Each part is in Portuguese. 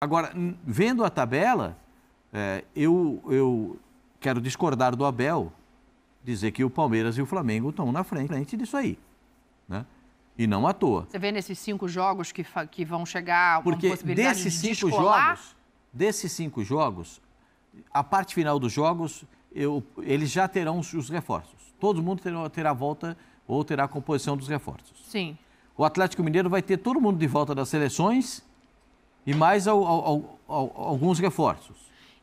Agora, vendo a tabela, é, eu, eu quero discordar do Abel, dizer que o Palmeiras e o Flamengo estão na frente disso aí. Né? E não à toa. Você vê nesses cinco jogos que, que vão chegar uma Porque possibilidade desses de cinco jogos, Desses cinco jogos, a parte final dos jogos, eu, eles já terão os reforços. Todo mundo terá, terá volta ou terá a composição dos reforços. Sim. O Atlético Mineiro vai ter todo mundo de volta das seleções e mais ao, ao, ao, alguns reforços.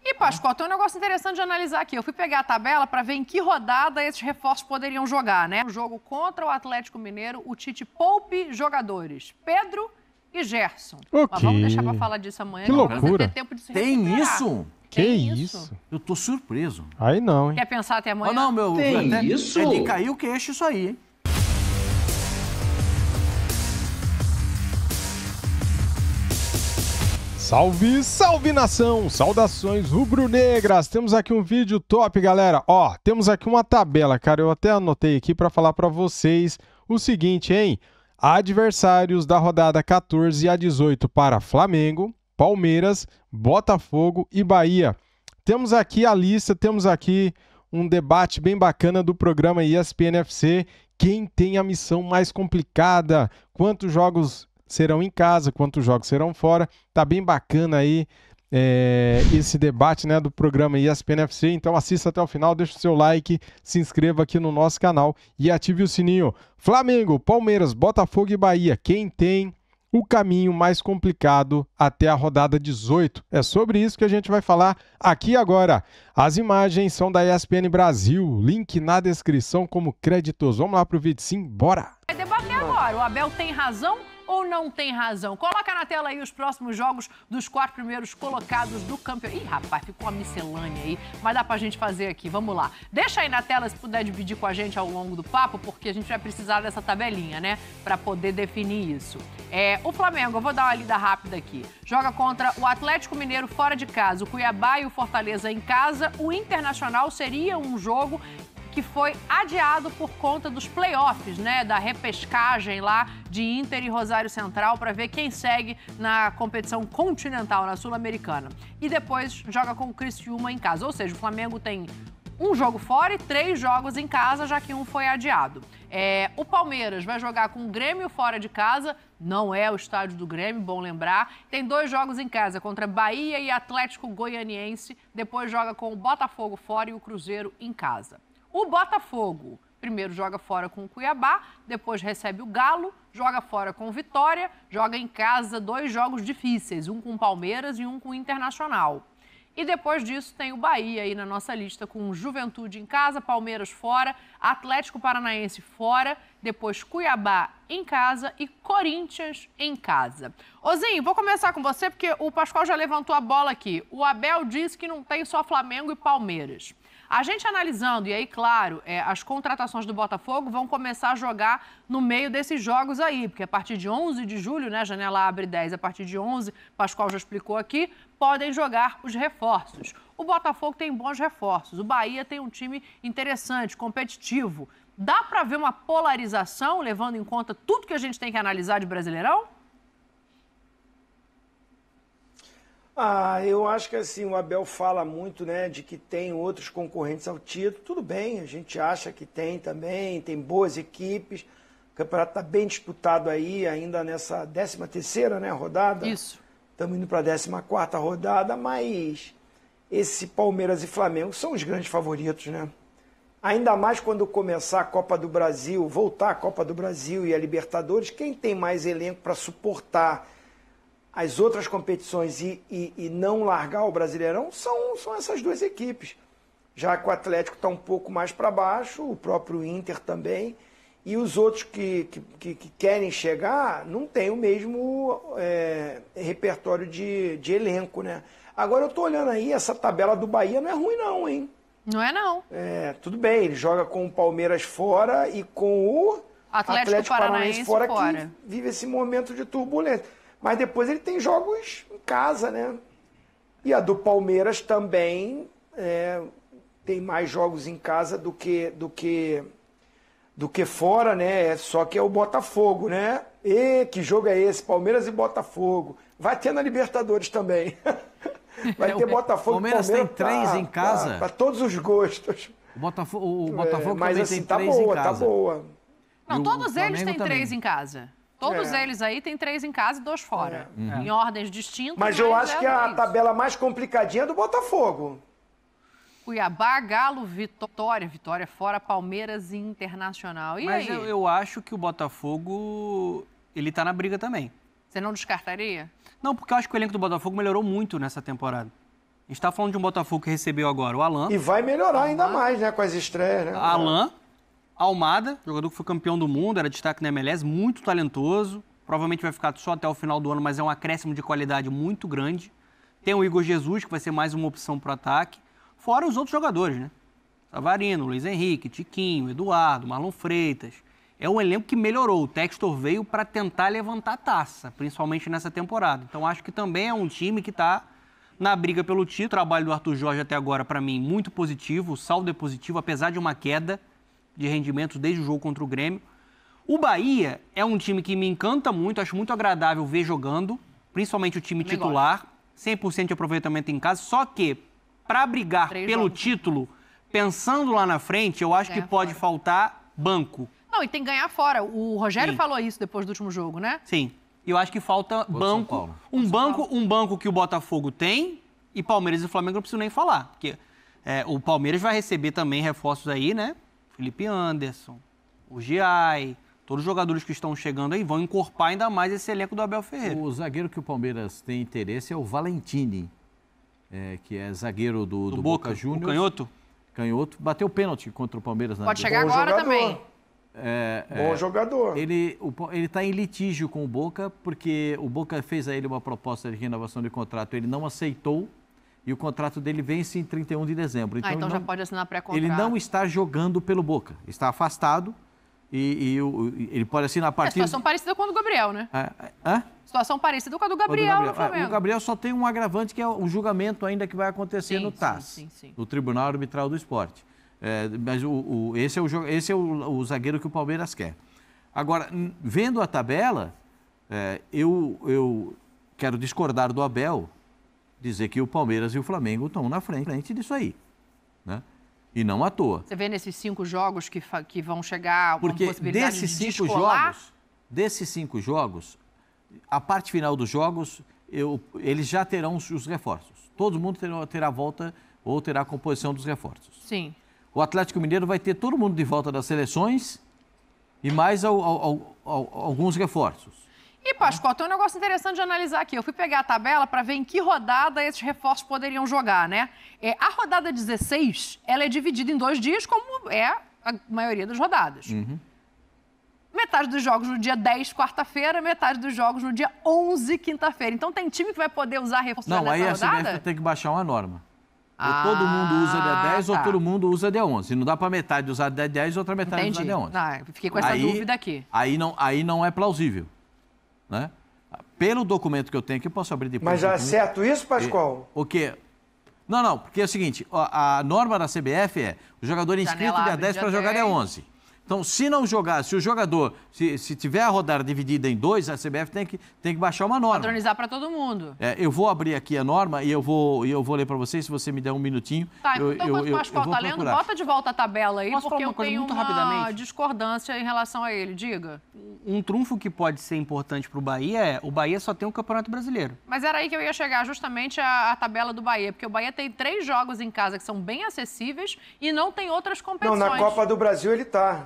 E, Pascoal, tem um negócio interessante de analisar aqui. Eu fui pegar a tabela para ver em que rodada esses reforços poderiam jogar, né? No jogo contra o Atlético Mineiro, o Tite poupe jogadores. Pedro e Gerson. Okay. Mas vamos deixar para falar disso amanhã. Que loucura. Ter tempo de se tem isso? Que tem isso? Eu tô surpreso. Aí não, hein? Quer pensar até amanhã? Oh, não, meu. Tem até, isso? Ele caiu o queixo isso aí, hein? Salve, salve nação! Saudações rubro-negras! Temos aqui um vídeo top, galera. Ó, temos aqui uma tabela, cara. Eu até anotei aqui para falar para vocês o seguinte, hein? Adversários da rodada 14 a 18 para Flamengo, Palmeiras, Botafogo e Bahia. Temos aqui a lista, temos aqui um debate bem bacana do programa ESPN FC. Quem tem a missão mais complicada? Quantos jogos serão em casa, quantos jogos serão fora. Tá bem bacana aí é, esse debate né, do programa ESPN FC. Então assista até o final, deixa o seu like, se inscreva aqui no nosso canal e ative o sininho. Flamengo, Palmeiras, Botafogo e Bahia. Quem tem o caminho mais complicado até a rodada 18? É sobre isso que a gente vai falar aqui agora. As imagens são da ESPN Brasil. Link na descrição como créditos. Vamos lá pro vídeo, sim, bora! Vai debater agora. O Abel tem razão ou não tem razão? Coloca na tela aí os próximos jogos dos quatro primeiros colocados do campeonato. Ih, rapaz, ficou uma miscelânea aí, mas dá pra gente fazer aqui. Vamos lá. Deixa aí na tela se puder dividir com a gente ao longo do papo, porque a gente vai precisar dessa tabelinha, né? Pra poder definir isso. É, o Flamengo, eu vou dar uma lida rápida aqui. Joga contra o Atlético Mineiro fora de casa, o Cuiabá e o Fortaleza em casa. O Internacional seria um jogo que foi adiado por conta dos playoffs, né? Da repescagem lá de Inter e Rosário Central para ver quem segue na competição continental, na Sul-Americana. E depois joga com o Criciúma em casa. Ou seja, o Flamengo tem um jogo fora e três jogos em casa, já que um foi adiado. É, o Palmeiras vai jogar com o Grêmio fora de casa, não é o estádio do Grêmio, bom lembrar. Tem dois jogos em casa, contra Bahia e Atlético Goianiense. Depois joga com o Botafogo fora e o Cruzeiro em casa. O Botafogo primeiro joga fora com o Cuiabá, depois recebe o Galo, joga fora com o Vitória, joga em casa dois jogos difíceis, um com o Palmeiras e um com o Internacional. E depois disso tem o Bahia aí na nossa lista com Juventude em casa, Palmeiras fora, Atlético Paranaense fora, depois Cuiabá em casa e Corinthians em casa. Ozinho, vou começar com você porque o Pascoal já levantou a bola aqui. O Abel disse que não tem só Flamengo e Palmeiras. A gente analisando, e aí, claro, é, as contratações do Botafogo vão começar a jogar no meio desses jogos aí, porque a partir de 11 de julho, né, a janela abre 10, a partir de 11, Pascoal já explicou aqui, podem jogar os reforços. O Botafogo tem bons reforços, o Bahia tem um time interessante, competitivo. Dá para ver uma polarização, levando em conta tudo que a gente tem que analisar de Brasileirão? Ah, eu acho que assim, o Abel fala muito, né, de que tem outros concorrentes ao título. Tudo bem, a gente acha que tem também, tem boas equipes. O campeonato está bem disputado aí, ainda nessa 13 terceira, né, rodada. Isso. Estamos indo para a 14 quarta rodada, mas esse Palmeiras e Flamengo são os grandes favoritos, né? Ainda mais quando começar a Copa do Brasil, voltar a Copa do Brasil e a Libertadores, quem tem mais elenco para suportar as outras competições e, e, e não largar o Brasileirão são, são essas duas equipes. Já que o Atlético está um pouco mais para baixo, o próprio Inter também, e os outros que, que, que querem chegar não tem o mesmo é, repertório de, de elenco, né? Agora eu estou olhando aí, essa tabela do Bahia não é ruim não, hein? Não é não. É, tudo bem, ele joga com o Palmeiras fora e com o Atlético, Atlético Paranaense, Paranaense fora, fora, que vive esse momento de turbulência. Mas depois ele tem jogos em casa, né? E a do Palmeiras também é, tem mais jogos em casa do que do que do que fora, né? É só que é o Botafogo, né? E que jogo é esse? Palmeiras e Botafogo. Vai ter na Libertadores também. Vai é, ter Botafogo. O Palmeiras, Palmeiras tem três tá, em casa. Tá, Para todos os gostos. O Botafogo, o Botafogo é, mas, também assim, tem tá três boa, tá em casa. Tá boa. Não, todos eles têm também. três em casa. Todos é. eles aí tem três em casa e dois fora. É. Uhum. Em ordens distintas. Mas, mas eu é acho que a isso. tabela mais complicadinha é do Botafogo. Cuiabá, Galo, Vitória. Vitória fora, Palmeiras e Internacional. E Mas aí? Eu, eu acho que o Botafogo, ele tá na briga também. Você não descartaria? Não, porque eu acho que o elenco do Botafogo melhorou muito nessa temporada. A gente tá falando de um Botafogo que recebeu agora o Alan. E vai melhorar Alan. ainda mais, né, com as estreias, né? Alan, Almada, jogador que foi campeão do mundo, era destaque na MLS, muito talentoso. Provavelmente vai ficar só até o final do ano, mas é um acréscimo de qualidade muito grande. Tem o Igor Jesus, que vai ser mais uma opção para o ataque. Fora os outros jogadores, né? Savarino, Luiz Henrique, Tiquinho, Eduardo, Marlon Freitas. É um elenco que melhorou. O Textor veio para tentar levantar a taça, principalmente nessa temporada. Então acho que também é um time que está na briga pelo título. O trabalho do Arthur Jorge até agora, para mim, muito positivo. O saldo é positivo, apesar de uma queda de rendimento desde o jogo contra o Grêmio. O Bahia é um time que me encanta muito, acho muito agradável ver jogando, principalmente o time titular, 100% de aproveitamento em casa, só que para brigar Três pelo jogos. título, pensando lá na frente, eu acho é, que pode fora. faltar banco. Não, e tem que ganhar fora. O Rogério Sim. falou isso depois do último jogo, né? Sim. Eu acho que falta Boa banco, um banco, um banco que o Botafogo tem e Palmeiras e Flamengo não preciso nem falar, porque é, o Palmeiras vai receber também reforços aí, né? Felipe Anderson, o Giai, todos os jogadores que estão chegando aí vão encorpar ainda mais esse elenco do Abel Ferreira. O zagueiro que o Palmeiras tem interesse é o Valentini, é, que é zagueiro do, do, do Boca, Boca Juniors. canhoto? Canhoto. Bateu pênalti contra o Palmeiras na Pode chegar Bom agora jogador. também. É, Bom é, jogador. Ele está em litígio com o Boca, porque o Boca fez a ele uma proposta de renovação de contrato, ele não aceitou e o contrato dele vence em 31 de dezembro. Então, ah, então, então já pode assinar pré-contrato. Ele não está jogando pelo Boca, está afastado e, e, e ele pode assinar a é, partir... É situação parecida com a do Gabriel, né? É, é, hã? Situação parecida com a do Gabriel, do Gabriel. o Gabriel só tem um agravante que é o julgamento ainda que vai acontecer sim, no TAS, sim, sim, no Tribunal Arbitral do Esporte. mas o, o, esse é, o, esse é o zagueiro que o Palmeiras quer. Agora, vendo a tabela, eu, eu quero discordar do Abel, dizer que o Palmeiras e o Flamengo estão na frente disso aí. Né? E não à toa. Você vê nesses cinco jogos que, que vão chegar uma Porque possibilidade desses de cinco jogos, Desses cinco jogos, a parte final dos jogos, eu, eles já terão os reforços. Todo mundo terá, terá volta ou terá a composição dos reforços. Sim. O Atlético Mineiro vai ter todo mundo de volta das seleções e mais ao, ao, ao, alguns reforços. E, Pascoal, tem um negócio interessante de analisar aqui. Eu fui pegar a tabela para ver em que rodada esses reforços poderiam jogar, né? É, a rodada 16, ela é dividida em dois dias, como é a maioria das rodadas. Uhum. Metade dos jogos no dia 10, quarta-feira, metade dos jogos no dia 11, quinta-feira. Então, tem time que vai poder usar reforço Não, nessa aí é assim, rodada? a né? CBF tem que baixar uma norma. Ou ah, todo mundo usa D10 tá. ou todo mundo usa D11. não dá para metade usar D10 e outra metade Entendi. usar D11. Ah, fiquei com essa aí, dúvida aqui. Aí não, aí não é plausível né? Pelo documento que eu tenho aqui, eu posso abrir depois. Mas já é certo isso, Pascoal? O quê? Não, não, porque é o seguinte, a, a norma da CBF é o jogador inscrito dia 10 para jogar é dia 11. Então, se não jogar, se o jogador, se, se tiver a rodada dividida em dois, a CBF tem que, tem que baixar uma norma. Padronizar para todo mundo. É, eu vou abrir aqui a norma e eu vou, eu vou ler para vocês, se você me der um minutinho. Tá, eu, então eu, Então, eu, mais falta tá lendo, bota de volta a tabela aí, Posso porque eu tenho muito uma discordância em relação a ele, diga. Um trunfo que pode ser importante para o Bahia é, o Bahia só tem o um Campeonato Brasileiro. Mas era aí que eu ia chegar, justamente a, a, tabela do Bahia, porque o Bahia tem três jogos em casa que são bem acessíveis e não tem outras competições. Não, na Copa do Brasil ele está.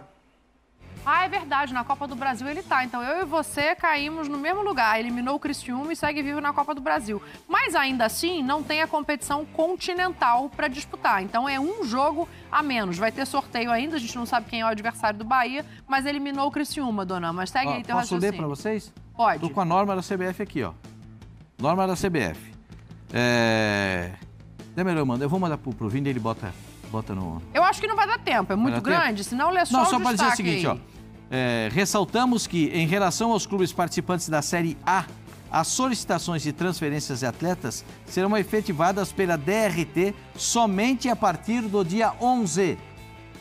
Ah, é verdade, na Copa do Brasil ele tá. Então eu e você caímos no mesmo lugar. Eliminou o Criciúma e segue vivo na Copa do Brasil. Mas ainda assim, não tem a competição continental para disputar. Então é um jogo a menos. Vai ter sorteio ainda, a gente não sabe quem é o adversário do Bahia, mas eliminou o Criciúma, dona. Mas segue ó, aí teu posso raciocínio. Posso ler para vocês? Pode. Tô com a norma da CBF aqui, ó. Norma da CBF. É. É manda. Eu vou mandar pro, pro Vini, ele bota, bota no. Eu acho que não vai dar tempo, é muito grande, tempo. senão lê só Não, só para dizer o seguinte, aí. ó. É, ressaltamos que, em relação aos clubes participantes da Série A, as solicitações de transferências de atletas serão efetivadas pela DRT somente a partir do dia 11.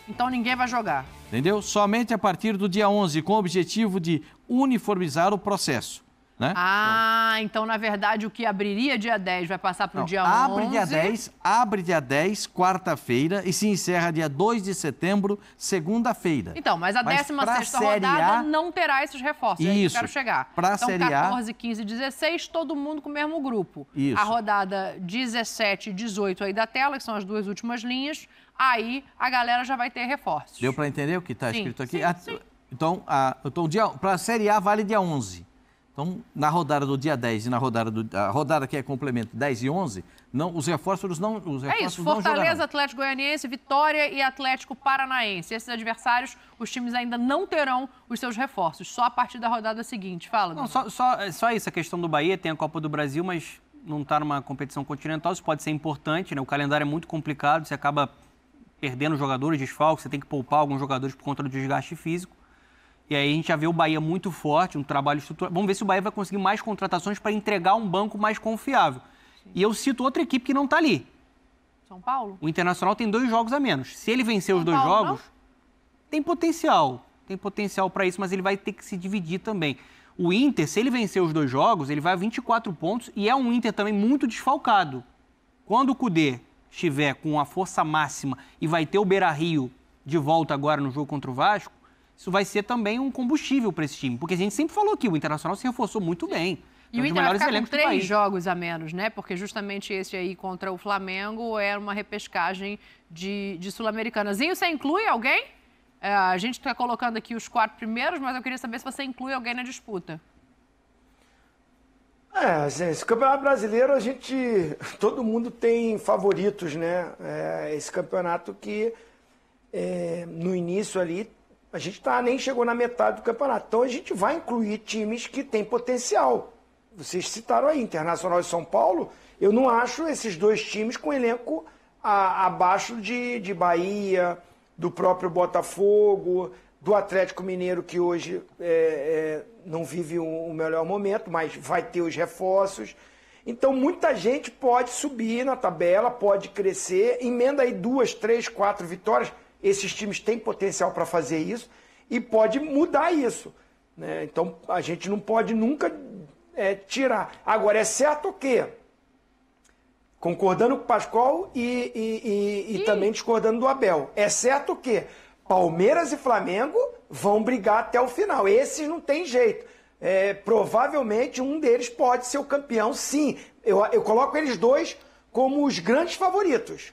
Então ninguém vai jogar. Entendeu? Somente a partir do dia 11, com o objetivo de uniformizar o processo. Né? Ah, então. então, na verdade o que abriria dia 10 vai passar para o dia 11. Abre dia 10, abre dia 10, quarta-feira e se encerra dia 2 de setembro, segunda-feira. Então, mas a 16 rodada a... não terá esses reforços, é Isso. é que eu quero chegar. Para então, Série 14, 15 16, todo mundo com o mesmo grupo. Isso. A rodada 17 e 18 aí da tela, que são as duas últimas linhas, aí a galera já vai ter reforços. Deu para entender o que está escrito aqui? Sim, a... Ah, sim. Então, a... Ah, então dia... para a Série A vale dia 11. Então, na rodada do dia 10 e na rodada do, a rodada que é complemento 10 e 11, não, os reforços não os é reforços É isso, Fortaleza, Atlético Goianiense, Vitória e Atlético Paranaense. Esses adversários, os times ainda não terão os seus reforços, só a partir da rodada seguinte. Fala, Não, só, só, é só isso, a questão do Bahia, tem a Copa do Brasil, mas não está numa competição continental, isso pode ser importante, né? O calendário é muito complicado, você acaba perdendo jogadores, desfalques, você tem que poupar alguns jogadores por conta do desgaste físico. E aí a gente já vê o Bahia muito forte, um trabalho estrutural. Vamos ver se o Bahia vai conseguir mais contratações para entregar um banco mais confiável. Sim. E eu cito outra equipe que não está ali. São Paulo? O Internacional tem dois jogos a menos. Se ele vencer São os dois Paulo, jogos, não? tem potencial. Tem potencial para isso, mas ele vai ter que se dividir também. O Inter, se ele vencer os dois jogos, ele vai a 24 pontos e é um Inter também muito desfalcado. Quando o Cudê estiver com a força máxima e vai ter o Beira-Rio de volta agora no jogo contra o Vasco, isso vai ser também um combustível para esse time. Porque a gente sempre falou que o Internacional se reforçou muito bem. E o é Inter vai ficar com três jogos a menos, né? Porque justamente esse aí contra o Flamengo era é uma repescagem de, de sul e Você inclui alguém? É, a gente está colocando aqui os quatro primeiros, mas eu queria saber se você inclui alguém na disputa. É, gente, Campeonato Brasileiro, a gente. Todo mundo tem favoritos, né? É, esse campeonato que é, no início ali a gente tá, nem chegou na metade do campeonato. Então a gente vai incluir times que têm potencial. Vocês citaram aí, Internacional e São Paulo. Eu não acho esses dois times com elenco abaixo de, de Bahia, do próprio Botafogo, do Atlético Mineiro, que hoje é, é, não vive o um, um melhor momento, mas vai ter os reforços. Então, muita gente pode subir na tabela, pode crescer, emenda aí duas, três, quatro vitórias esses times têm potencial para fazer isso e pode mudar isso. Né? Então a gente não pode nunca é, tirar. Agora, é certo que, concordando com o Pascoal e, e, e, e também discordando do Abel, é certo que Palmeiras e Flamengo vão brigar até o final. Esses não tem jeito. É, provavelmente um deles pode ser o campeão, sim. Eu, eu coloco eles dois como os grandes favoritos.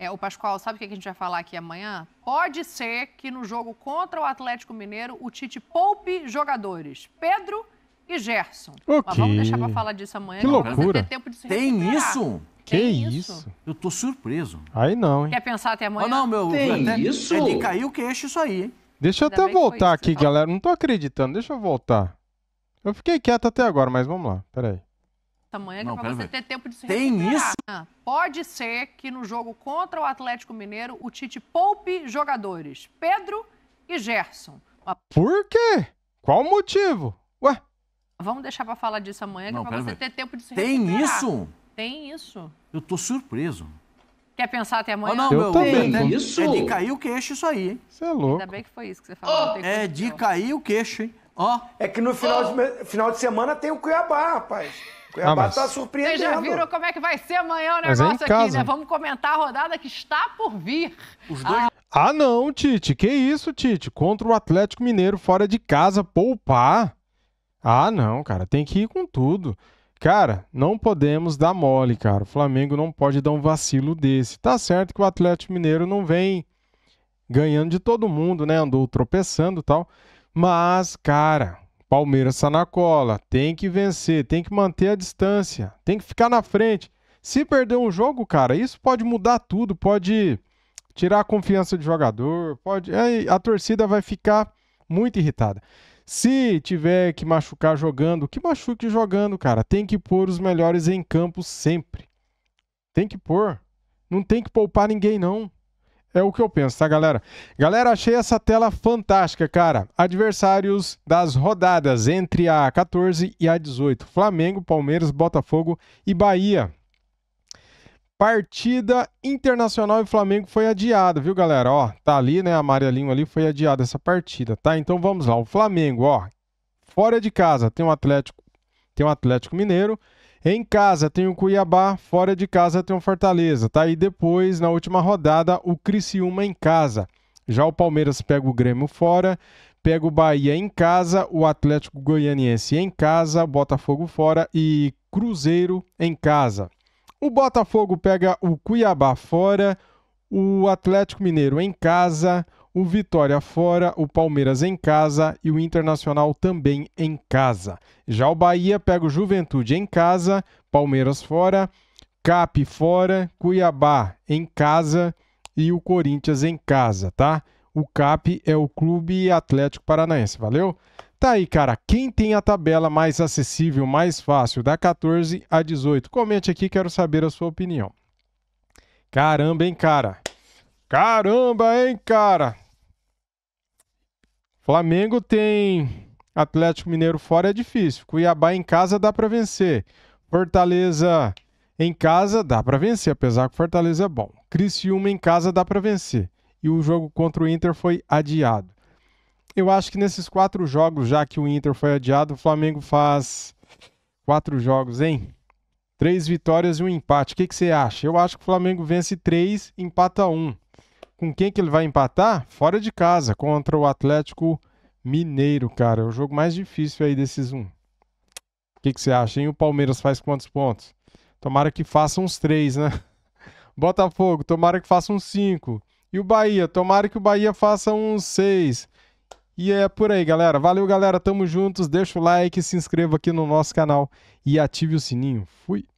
É, o Pascoal, sabe o que a gente vai falar aqui amanhã? Pode ser que no jogo contra o Atlético Mineiro o Tite poupe jogadores. Pedro e Gerson. Okay. Mas vamos deixar para falar disso amanhã. Que loucura. Ter tempo de se Tem isso? Que Tem isso? Eu tô surpreso. Aí não, hein? Quer pensar até amanhã? Oh, não, meu. Tem até, isso? Ele caiu o queixo isso aí, hein? Deixa eu Ainda até voltar aqui, galera. Não tô acreditando. Deixa eu voltar. Eu fiquei quieto até agora, mas vamos lá. Peraí amanhã é que você ver. ter tempo de se Tem recuperar. isso? Pode ser que no jogo contra o Atlético Mineiro o Tite poupe jogadores Pedro e Gerson. Por quê? Qual o motivo? Ué? Vamos deixar para falar disso amanhã, Não, que é você ver. ter tempo de se Tem recuperar. Tem isso? Tem isso. Eu tô surpreso. Quer pensar até amanhã? Oh, não, eu também. É, né? isso. é de cair o queixo isso aí, hein? Você é louco. Ainda bem que foi isso que você falou. Oh, é de cair o queixo, hein? Ó. Oh. É que no final, oh. de, final de semana tem o Cuiabá, rapaz. Cuiabá é ah, tá surpreendendo. Vocês já viram como é que vai ser amanhã o é negócio é aqui, né? Vamos comentar a rodada que está por vir. Os dois... ah. ah, não, Tite. Que isso, Tite? Contra o Atlético Mineiro fora de casa, poupar. Ah, não, cara. Tem que ir com tudo. Cara, não podemos dar mole, cara. O Flamengo não pode dar um vacilo desse. Tá certo que o Atlético Mineiro não vem ganhando de todo mundo, né? Andou tropeçando e tal. Mas, cara, Palmeiras está na cola, tem que vencer, tem que manter a distância, tem que ficar na frente. Se perder um jogo, cara, isso pode mudar tudo, pode tirar a confiança do jogador, pode. Aí é, a torcida vai ficar muito irritada. Se tiver que machucar jogando, que machuque jogando, cara. Tem que pôr os melhores em campo sempre. Tem que pôr. Não tem que poupar ninguém, não. É o que eu penso, tá, galera? Galera, achei essa tela fantástica, cara. Adversários das rodadas entre a 14 e a 18. Flamengo, Palmeiras, Botafogo e Bahia. Partida Internacional e Flamengo foi adiada, viu, galera? Ó, tá ali, né, amarelinho ali, foi adiada essa partida, tá? Então vamos lá, o Flamengo, ó, fora de casa, tem o um Atlético, tem um Atlético Mineiro, em casa tem o Cuiabá, fora de casa tem o Fortaleza, tá? E depois, na última rodada, o Criciúma em casa. Já o Palmeiras pega o Grêmio fora, pega o Bahia em casa, o Atlético Goianiense em casa, Botafogo fora e Cruzeiro em casa. O Botafogo pega o Cuiabá fora, o Atlético Mineiro em casa, o Vitória fora, o Palmeiras em casa e o Internacional também em casa. Já o Bahia pega o Juventude em casa, Palmeiras fora, Cap fora, Cuiabá em casa e o Corinthians em casa, tá? O Cap é o Clube Atlético Paranaense, valeu? Tá aí, cara. Quem tem a tabela mais acessível, mais fácil, da 14 a 18? Comente aqui, quero saber a sua opinião. Caramba, hein, cara? Caramba, hein, cara? Flamengo tem Atlético Mineiro fora é difícil. Cuiabá em casa dá para vencer. Fortaleza em casa dá para vencer, apesar que Fortaleza é bom. Criciúma em casa dá para vencer. E o jogo contra o Inter foi adiado. Eu acho que nesses quatro jogos, já que o Inter foi adiado, o Flamengo faz quatro jogos, hein? Três vitórias e um empate. O que, que você acha? Eu acho que o Flamengo vence três, empata um com quem que ele vai empatar? Fora de casa, contra o Atlético Mineiro, cara. É o jogo mais difícil aí desses um. O que, que você acha, hein? O Palmeiras faz quantos pontos? Tomara que faça uns três, né? Botafogo, tomara que faça uns cinco. E o Bahia, tomara que o Bahia faça uns seis. E é por aí, galera. Valeu, galera. Tamo juntos. Deixa o like, se inscreva aqui no nosso canal e ative o sininho. Fui.